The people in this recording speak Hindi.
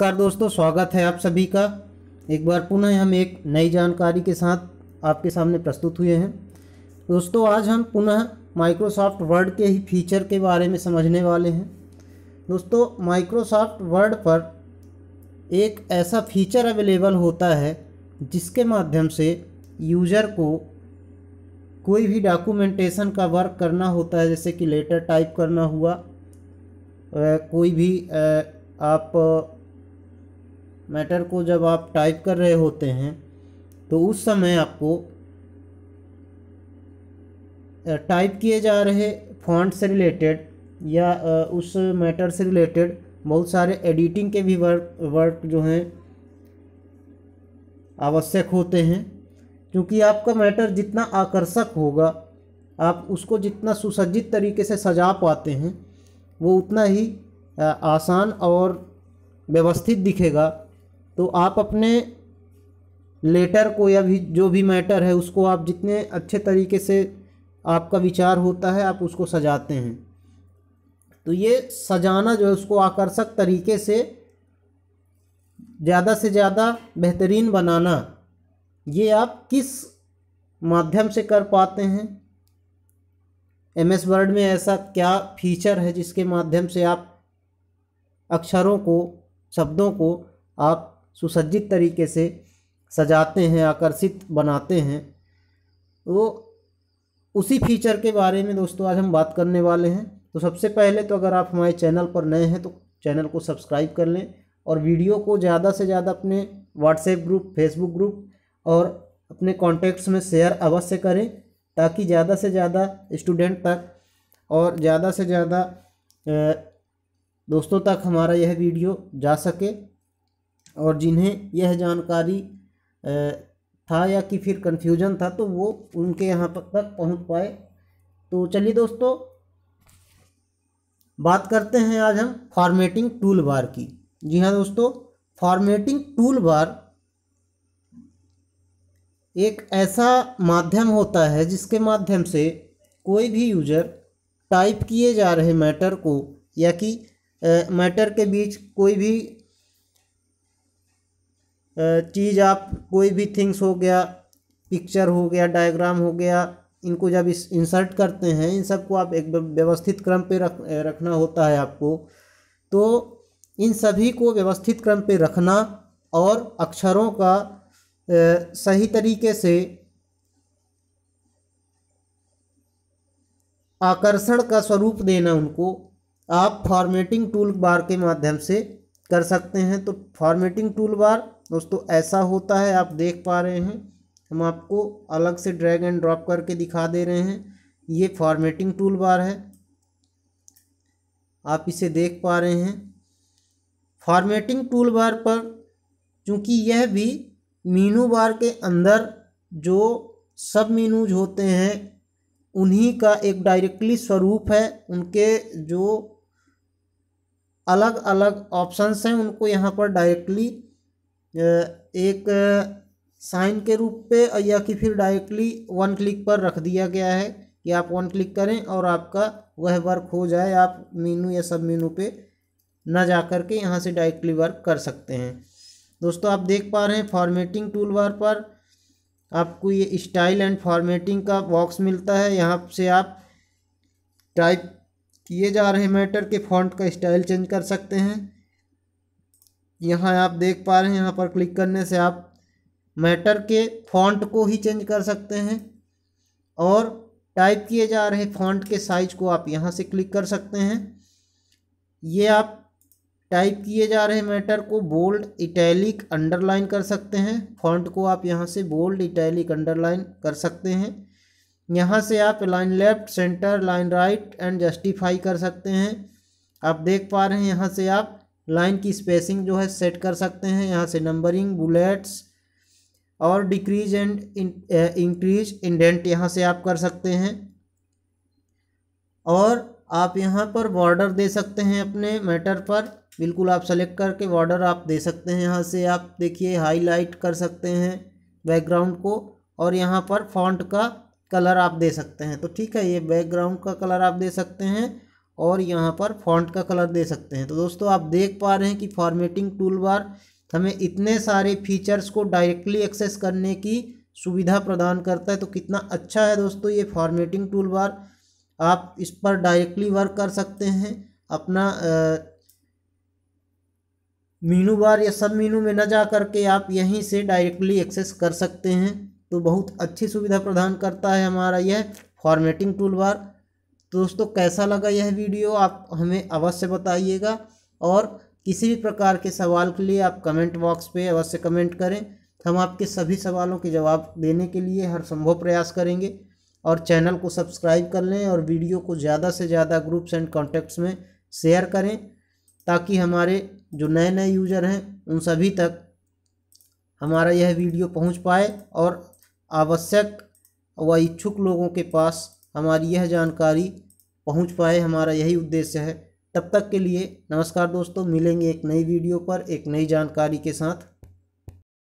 नमस्कार दोस्तों स्वागत है आप सभी का एक बार पुनः हम एक नई जानकारी के साथ आपके सामने प्रस्तुत हुए हैं दोस्तों आज हम पुनः माइक्रोसॉफ्ट वर्ड के ही फीचर के बारे में समझने वाले हैं दोस्तों माइक्रोसॉफ्ट वर्ड पर एक ऐसा फीचर अवेलेबल होता है जिसके माध्यम से यूज़र को कोई भी डॉक्यूमेंटेशन का वर्क करना होता है जैसे कि लेटर टाइप करना हुआ कोई भी आप मैटर को जब आप टाइप कर रहे होते हैं तो उस समय आपको टाइप किए जा रहे फॉन्ट से रिलेटेड या उस मैटर से रिलेटेड बहुत सारे एडिटिंग के भी वर्क वर्क जो हैं आवश्यक होते हैं क्योंकि आपका मैटर जितना आकर्षक होगा आप उसको जितना सुसज्जित तरीके से सजा पाते हैं वो उतना ही आसान और व्यवस्थित दिखेगा तो आप अपने लेटर को या भी जो भी मैटर है उसको आप जितने अच्छे तरीके से आपका विचार होता है आप उसको सजाते हैं तो ये सजाना जो है उसको आकर्षक तरीके से ज़्यादा से ज़्यादा बेहतरीन बनाना ये आप किस माध्यम से कर पाते हैं एम एस वर्ड में ऐसा क्या फीचर है जिसके माध्यम से आप अक्षरों को शब्दों को आप सुसज्जित तरीके से सजाते हैं आकर्षित बनाते हैं वो उसी फीचर के बारे में दोस्तों आज हम बात करने वाले हैं तो सबसे पहले तो अगर आप हमारे चैनल पर नए हैं तो चैनल को सब्सक्राइब कर लें और वीडियो को ज़्यादा से ज़्यादा अपने व्हाट्सएप ग्रुप फेसबुक ग्रुप और अपने कॉन्टैक्ट्स में शेयर अवश्य करें ताकि ज़्यादा से ज़्यादा स्टूडेंट तक और ज़्यादा से ज़्यादा दोस्तों तक हमारा यह वीडियो जा सके और जिन्हें यह जानकारी था या कि फिर कन्फ्यूजन था तो वो उनके यहाँ तक पहुँच पाए तो चलिए दोस्तों बात करते हैं आज हम फॉर्मेटिंग टूल बार की जी हाँ दोस्तों फॉर्मेटिंग टूल बार एक ऐसा माध्यम होता है जिसके माध्यम से कोई भी यूजर टाइप किए जा रहे मैटर को या कि मैटर के बीच कोई भी चीज़ आप कोई भी थिंग्स हो गया पिक्चर हो गया डायग्राम हो गया इनको जब इस इंसर्ट करते हैं इन सबको आप एक व्यवस्थित क्रम पे रख रखना होता है आपको तो इन सभी को व्यवस्थित क्रम पे रखना और अक्षरों का सही तरीके से आकर्षण का स्वरूप देना उनको आप फॉर्मेटिंग टूल बार के माध्यम से कर सकते हैं तो फॉर्मेटिंग टूल बार दोस्तों ऐसा होता है आप देख पा रहे हैं हम आपको अलग से ड्रैग एंड ड्रॉप करके दिखा दे रहे हैं ये फॉर्मेटिंग टूल बार है आप इसे देख पा रहे हैं फॉर्मेटिंग टूल बार पर चूँकि यह भी मीनू बार के अंदर जो सब मीनूज होते हैं उन्हीं का एक डायरेक्टली स्वरूप है उनके जो अलग अलग ऑप्शंस हैं उनको यहाँ पर डायरेक्टली एक साइन के रूप पे या कि फिर डायरेक्टली वन क्लिक पर रख दिया गया है कि आप वन क्लिक करें और आपका वह वर्क हो जाए आप मीनू या सब मीनू पे ना जा कर के यहाँ से डायरेक्टली वर्क कर सकते हैं दोस्तों आप देख पा रहे हैं फॉर्मेटिंग टूल बार पर आपको ये स्टाइल एंड फॉर्मेटिंग का बॉक्स मिलता है यहाँ से आप टाइप किए जा रहे मैटर के फॉन्ट का स्टाइल चेंज कर सकते हैं यहाँ आप देख पा रहे हैं यहाँ पर क्लिक करने से आप मैटर के फॉन्ट को ही चेंज कर सकते हैं और टाइप किए जा रहे फॉन्ट के साइज को आप यहाँ से क्लिक कर सकते हैं ये आप टाइप किए जा रहे मैटर को बोल्ड इटैलिक अंडरलाइन कर सकते हैं फॉन्ट को आप यहाँ से बोल्ड इटैलिक अंडरलाइन कर सकते हैं यहाँ से आप line left centre line right and justify कर सकते हैं आप देख पा रहे हैं यहाँ से आप लाइन की स्पेसिंग जो है सेट कर सकते हैं यहाँ से नंबरिंग बुलेट्स और डिक्रीज एंड इंक्रीज इंडेंट यहाँ से आप कर सकते हैं और आप यहाँ पर बॉर्डर दे सकते हैं अपने मैटर पर बिल्कुल आप सेलेक्ट करके बॉर्डर आप दे सकते हैं यहाँ से आप देखिए हाईलाइट कर सकते हैं बैकग्राउंड को और यहाँ पर फॉन्ट का कलर आप दे सकते हैं तो ठीक है ये बैकग्राउंड का कलर आप दे सकते हैं और यहाँ पर फॉन्ट का कलर दे सकते हैं तो दोस्तों आप देख पा रहे हैं कि फॉर्मेटिंग टूल बार हमें इतने सारे फीचर्स को डायरेक्टली एक्सेस करने की सुविधा प्रदान करता है तो कितना अच्छा है दोस्तों ये फॉर्मेटिंग टूल बार आप इस पर डायरेक्टली वर्क कर सकते हैं अपना मीनू बार या सब मीनू में न जा करके आप यहीं से डायरेक्टली एक्सेस कर सकते हैं तो बहुत अच्छी सुविधा प्रदान करता है हमारा यह फॉर्मेटिंग टूल बार तो दोस्तों कैसा लगा यह वीडियो आप हमें अवश्य बताइएगा और किसी भी प्रकार के सवाल के लिए आप कमेंट बॉक्स पे अवश्य कमेंट करें हम आपके सभी सवालों के जवाब देने के लिए हर संभव प्रयास करेंगे और चैनल को सब्सक्राइब कर लें और वीडियो को ज़्यादा से ज़्यादा ग्रुप्स एंड कॉन्टैक्ट्स में शेयर करें ताकि हमारे जो नए नए यूज़र हैं उन सभी तक हमारा यह वीडियो पहुंच पाए और आवश्यक व इच्छुक लोगों के पास हमारी यह जानकारी पहुंच पाए हमारा यही उद्देश्य है तब तक के लिए नमस्कार दोस्तों मिलेंगे एक नई वीडियो पर एक नई जानकारी के साथ